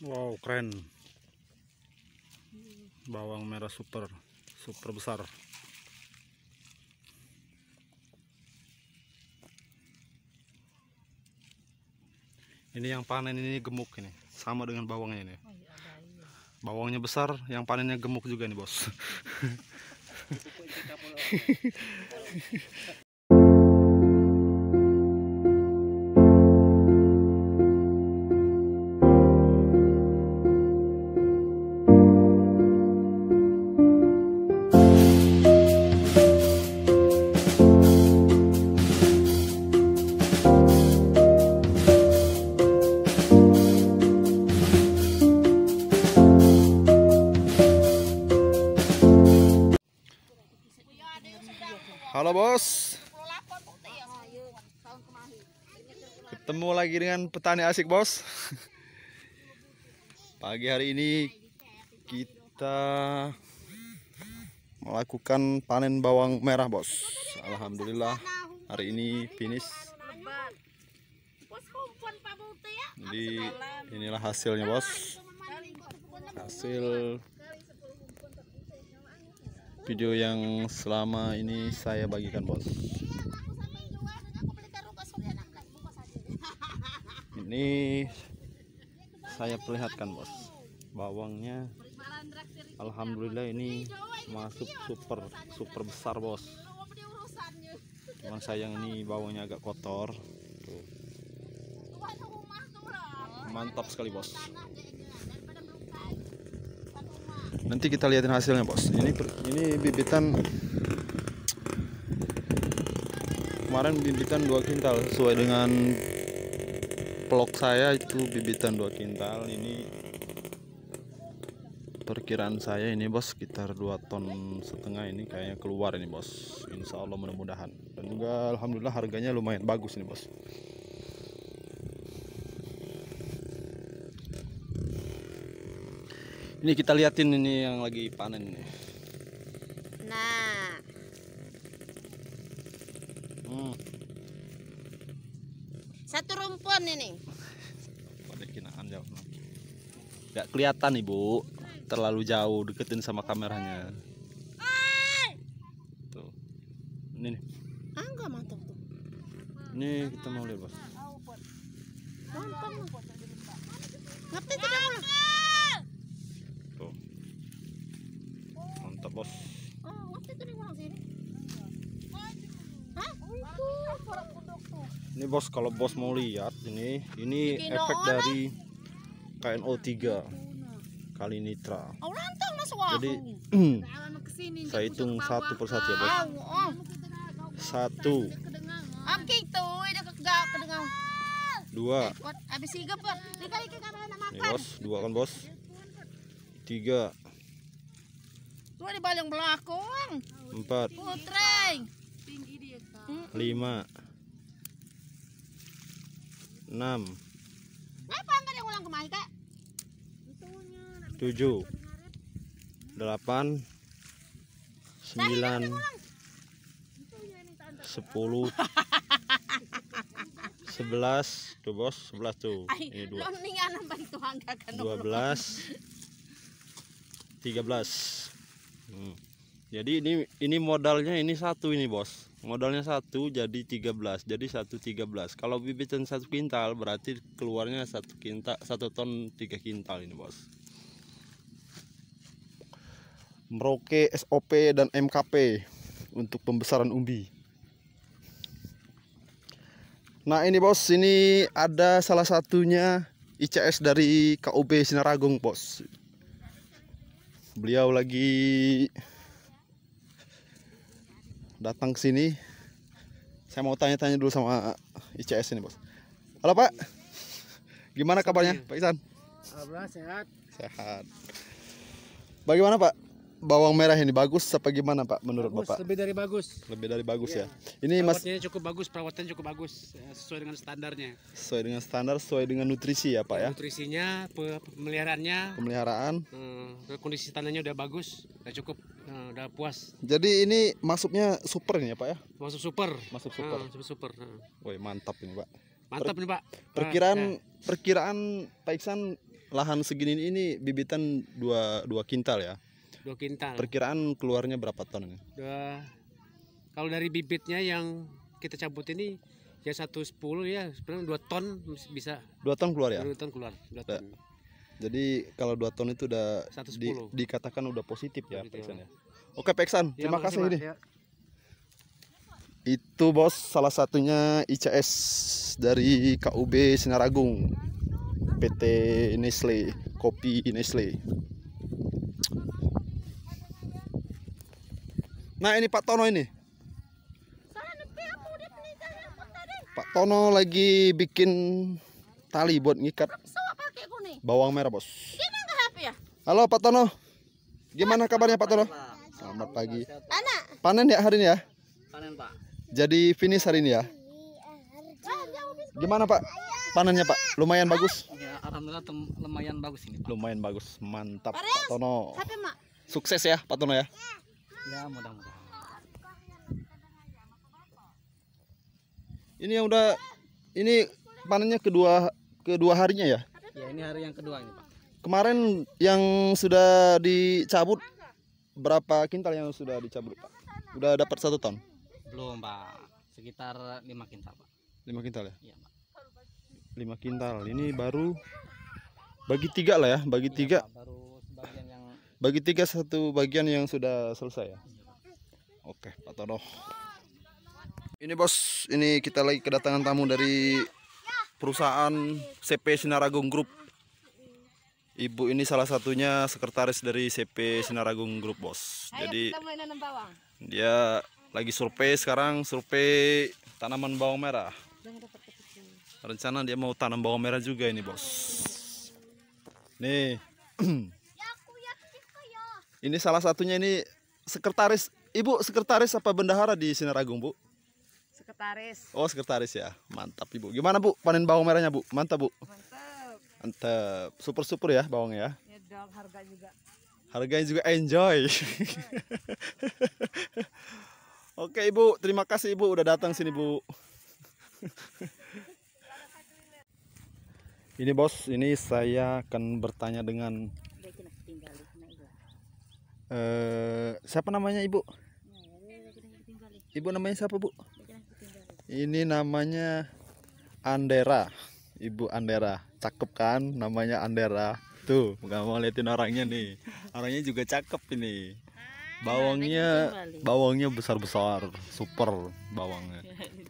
wow keren bawang merah super super besar ini yang panen ini gemuk ini sama dengan bawangnya ini oh, iya, bawangnya besar yang panennya gemuk juga nih bos Halo bos. Ketemu lagi dengan petani asik bos. Pagi hari ini kita melakukan panen bawang merah bos. Alhamdulillah hari ini finish. Jadi inilah hasilnya bos. Hasil video yang selama ini saya bagikan bos ini saya perlihatkan bos bawangnya Alhamdulillah ini masuk super super besar bos cuman sayang ini bawangnya agak kotor mantap sekali bos nanti kita lihatin hasilnya bos ini ini bibitan kemarin bibitan dua kintal sesuai dengan vlog saya itu bibitan dua kintal ini perkiraan saya ini bos sekitar dua ton setengah ini kayaknya keluar ini bos Insya Allah mudah-mudahan dan juga Alhamdulillah harganya lumayan bagus ini bos Ini kita liatin ini yang lagi panen ini. Nah. Hmm. Satu rumpun ini. Pada jauh. Gak kelihatan ibu, terlalu jauh deketin sama kameranya. Tuh, ini. Nih. Ini ah, kita mau lihat bos. mantap Ini bos kalau bos mau lihat ini ini efek dari KNO3 kali nitra. Oh, Jadi saya hitung satu persatu ya bos. Oh. Satu. Dua. Eh, ini bos, dua kan bos. Tiga dua di balang belakang. Empat. Putreng. Lima. Enam. Kenapa enggak yang ulang kemari, Kak? Tujuh. Delapan. Sembilan. Sepuluh. Sebelas. Tuh, Bos. Sebelas tuh. Ini dua. Kan? Dua belas. Tiga belas. Hmm. jadi ini ini modalnya ini satu ini bos modalnya satu jadi 13 jadi satu tiga belas kalau bibitan satu kintal berarti keluarnya satu kintal satu ton tiga kintal ini bos meroke SOP dan MKP untuk pembesaran umbi Nah ini bos, ini ada salah satunya ICS dari KUB Sinaragung bos beliau lagi datang ke sini. Saya mau tanya-tanya dulu sama ICS ini, Bos. Halo, Pak. Gimana kabarnya, iya. Pak Isan? Alhamdulillah sehat. Sehat. Bagaimana, Pak? bawang merah ini bagus apa gimana Pak menurut bagus, Bapak? Lebih dari bagus. Lebih dari bagus ya? iya. ya. Ini Mas cukup bagus, perawatannya cukup bagus ya, sesuai dengan standarnya. Sesuai dengan standar, sesuai dengan nutrisi ya Pak ya. Nutrisinya, pemeliharaannya. Pemeliharaan. Hmm, kondisi tanahnya udah bagus, udah cukup, hmm, udah puas. Jadi ini masuknya super nih ya Pak ya? Masuk super. Masuk super. Hmm, masuk super. Hmm. Woi, mantap ini Pak. Mantap per nih Pak. Perkiraan ya. perkiraan Pak Iksan lahan segini ini bibitan dua dua kintal ya? dua kintal. Perkiraan keluarnya berapa ton? Dua. Kalau dari bibitnya yang kita cabut ini ya satu sepuluh ya sebenarnya dua ton bisa. Dua ton keluar ya? Dua ton keluar. Dua ton. Jadi kalau dua ton itu udah di, dikatakan udah positif ya, Pak Iksan ya. Oke Pak Iksan, ya, terima kasih ini. Ya. Itu bos salah satunya ICS dari KUB Sinaragung PT Nestle, kopi Nestle. Nah ini Pak Tono ini. Pak Tono lagi bikin tali buat ngikat bawang merah bos. Ya? Halo Pak Tono, gimana kabarnya Pak Tono? Selamat pagi. Panen ya hari ini ya? Panen Pak. Jadi finish hari ini ya? Ah, gimana Pak? Panennya Pak? Lumayan ah. bagus? Ya, alhamdulillah lumayan bagus ini Lumayan bagus, mantap Pak Tono. Sukses ya Pak Tono ya. ya ya mudah-mudahan ini yang udah ini panennya kedua kedua harinya ya ya ini hari yang kedua ini pak kemarin yang sudah dicabut berapa kintal yang sudah dicabut pak udah dapat satu ton belum pak sekitar lima kintal pak lima kintal ya, ya pak. lima kintal ini baru bagi tiga lah ya bagi ya, tiga pak, baru sebagian yang bagi tiga satu bagian yang sudah selesai ya. Oke, Pak Tono. Ini bos, ini kita lagi kedatangan tamu dari perusahaan CP Sinaragung Group. Ibu ini salah satunya sekretaris dari CP Sinaragung Group, bos. Jadi dia lagi survei sekarang survei tanaman bawang merah. Rencana dia mau tanam bawang merah juga ini, bos. Nih. Ini salah satunya ini sekretaris Ibu sekretaris apa bendahara di Sinaragung, Bu? Sekretaris. Oh, sekretaris ya. Mantap, Ibu. Gimana, Bu? Panen bawang merahnya, Bu? Mantap, Bu. Mantap. Mantap. Super-super ya bawangnya ya. Ya dong, harga juga. Harganya juga enjoy. Oke, Ibu. Terima kasih, Ibu udah datang sini, Bu. ini, Bos, ini saya akan bertanya dengan eh siapa namanya ibu ibu namanya siapa bu ini namanya Andera ibu Andera cakep kan namanya Andera tuh nggak mau liatin orangnya nih orangnya juga cakep ini bawangnya bawangnya besar besar super bawangnya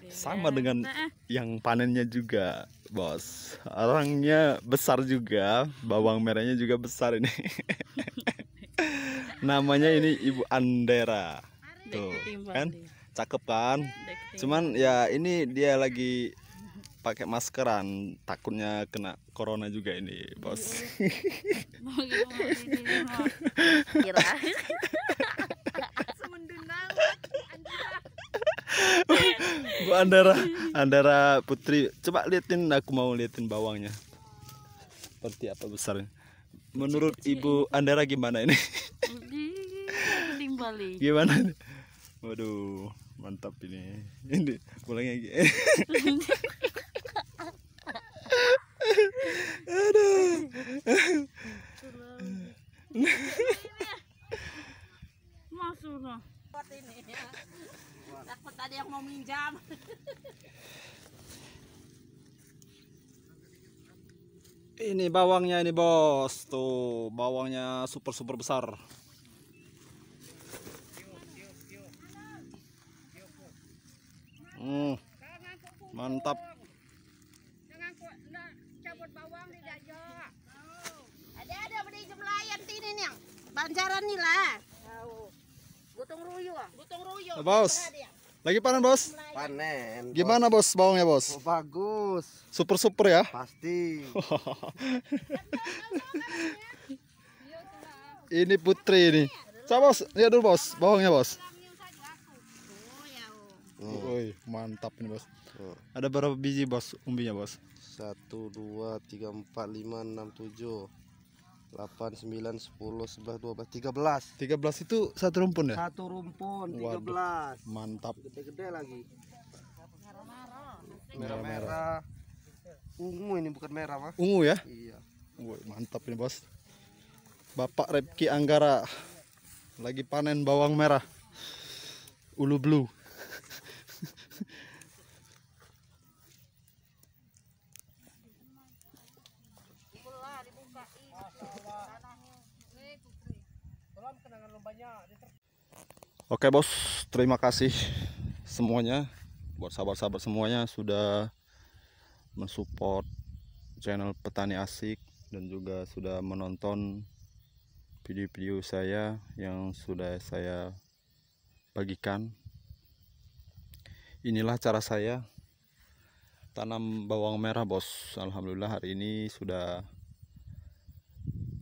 sama dengan yang panennya juga bos orangnya besar juga bawang merahnya juga besar ini namanya ini Ibu Andera tuh kan cakep kan cuman ya ini dia lagi pakai maskeran takutnya kena corona juga ini bos iya. Bu Andara Andara Putri coba liatin aku mau liatin bawangnya seperti apa besarnya menurut Ibu gitu. Andara gimana ini? Gimana? Waduh, mantap ini. Ini pulangnya. ini bawangnya ini bos tuh bawangnya super super besar hmm, mantap ada bancaran nih lah butung ruyu butung ruyu bos lagi panen bos? Panen. Gimana bos bawangnya bos? Oh, bagus. Super super ya? Pasti. ini putri ini. Coba bos, lihat dulu bos, bawangnya bos. Oh. mantap ini bos. Oh. Ada berapa biji bos umbinya bos? Satu, dua, tiga, empat, lima, enam, tujuh. 8 9 10 11 12 13. 13 itu satu rumpun ya? Satu rumpun 13. Waduh, mantap. Gede-gede lagi. Merah-merah. Ungu ini bukan merah, Mas. Ungu ya? Iya. Woy, mantap ini, Bos. Bapak Repki Anggara lagi panen bawang merah. Ulu blue. Oke bos, terima kasih semuanya buat sahabat-sahabat semuanya sudah mensupport channel Petani Asik dan juga sudah menonton video-video saya yang sudah saya bagikan. Inilah cara saya tanam bawang merah, Bos. Alhamdulillah hari ini sudah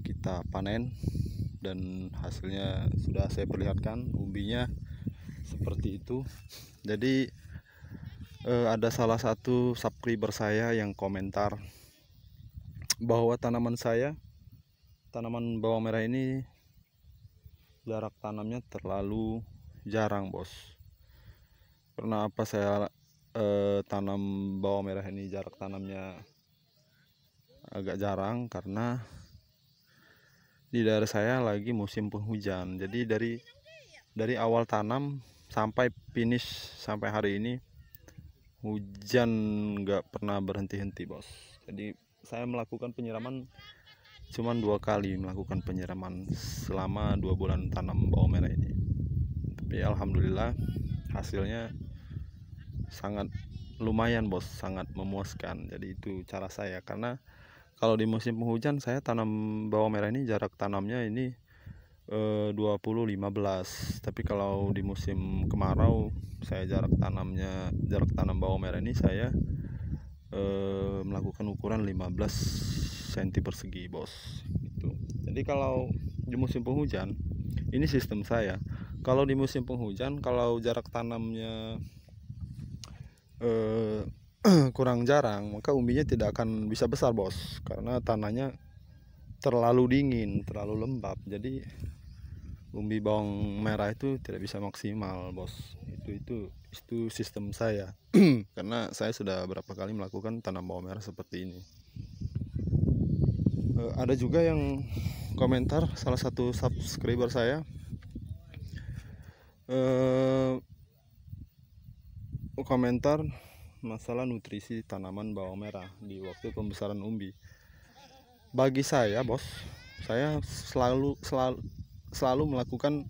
kita panen dan hasilnya sudah saya perlihatkan umbinya seperti itu jadi eh, ada salah satu subscriber saya yang komentar bahwa tanaman saya tanaman bawang merah ini jarak tanamnya terlalu jarang bos karena apa saya eh, tanam bawang merah ini jarak tanamnya agak jarang karena di daerah saya lagi musim penghujan jadi dari dari awal tanam sampai finish sampai hari ini hujan nggak pernah berhenti-henti bos jadi saya melakukan penyiraman cuman dua kali melakukan penyiraman selama dua bulan tanam bawang merah ini tapi alhamdulillah hasilnya sangat lumayan bos sangat memuaskan jadi itu cara saya karena kalau di musim penghujan saya tanam bawang merah ini jarak tanamnya ini eh, 20-15 tapi kalau di musim kemarau saya jarak tanamnya jarak tanam bawang merah ini saya eh, melakukan ukuran 15 cm persegi bos gitu. jadi kalau di musim penghujan ini sistem saya kalau di musim penghujan kalau jarak tanamnya eh, kurang jarang maka umbinya tidak akan bisa besar bos karena tanahnya terlalu dingin terlalu lembab jadi umbi bawang merah itu tidak bisa maksimal bos itu itu itu sistem saya karena saya sudah berapa kali melakukan tanam bawang merah seperti ini e, ada juga yang komentar salah satu subscriber saya e, komentar masalah nutrisi tanaman bawang merah di waktu pembesaran umbi. Bagi saya, Bos, saya selalu selalu selalu melakukan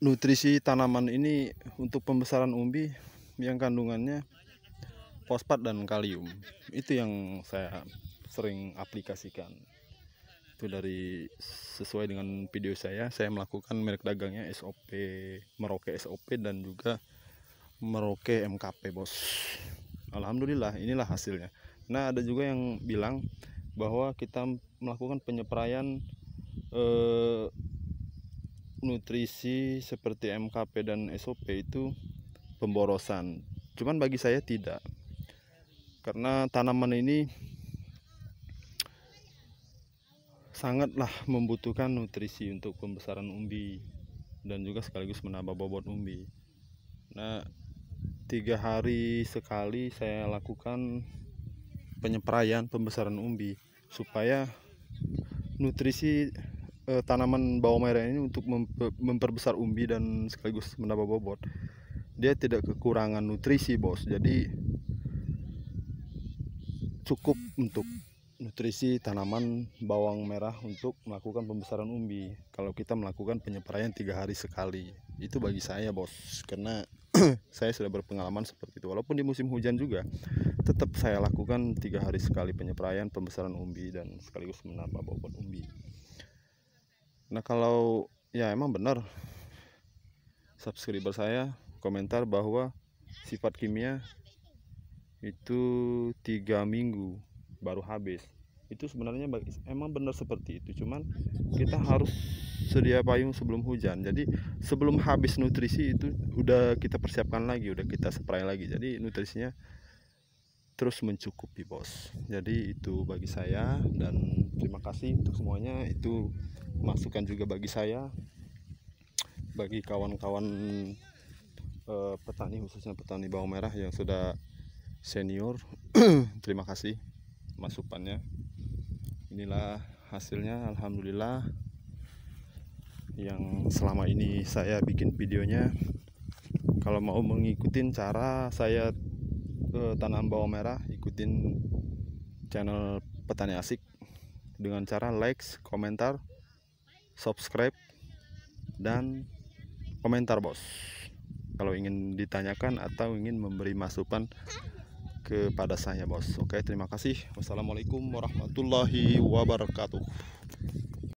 nutrisi tanaman ini untuk pembesaran umbi yang kandungannya fosfat dan kalium. Itu yang saya sering aplikasikan. Itu dari sesuai dengan video saya, saya melakukan merek dagangnya SOP Merauke SOP dan juga Merauke MKP bos Alhamdulillah inilah hasilnya nah ada juga yang bilang bahwa kita melakukan penyeprayan eh, nutrisi seperti MKP dan SOP itu pemborosan cuman bagi saya tidak karena tanaman ini sangatlah membutuhkan nutrisi untuk pembesaran umbi dan juga sekaligus menambah bobot umbi nah tiga hari sekali saya lakukan penyemprayan pembesaran umbi supaya nutrisi eh, tanaman bawang merah ini untuk memperbesar umbi dan sekaligus menambah bobot dia tidak kekurangan nutrisi bos jadi cukup untuk nutrisi tanaman bawang merah untuk melakukan pembesaran umbi kalau kita melakukan penyemprayan tiga hari sekali itu bagi saya bos karena saya sudah berpengalaman seperti itu walaupun di musim hujan juga tetap saya lakukan tiga hari sekali penyeprayan pembesaran umbi dan sekaligus menambah bobot umbi nah kalau ya emang benar subscriber saya komentar bahwa sifat kimia itu tiga minggu baru habis itu sebenarnya emang benar seperti itu cuman kita harus sedia payung sebelum hujan jadi sebelum habis nutrisi itu udah kita persiapkan lagi udah kita spray lagi jadi nutrisinya terus mencukupi bos jadi itu bagi saya dan terima kasih untuk semuanya itu masukan juga bagi saya bagi kawan-kawan eh, petani khususnya petani bawang merah yang sudah senior terima kasih masukannya inilah hasilnya Alhamdulillah yang selama ini saya bikin videonya kalau mau mengikutin cara saya ke eh, tanam bawang merah ikutin channel petani asik dengan cara like, komentar, subscribe dan komentar bos kalau ingin ditanyakan atau ingin memberi masukan kepada saya bos oke terima kasih wassalamualaikum warahmatullahi wabarakatuh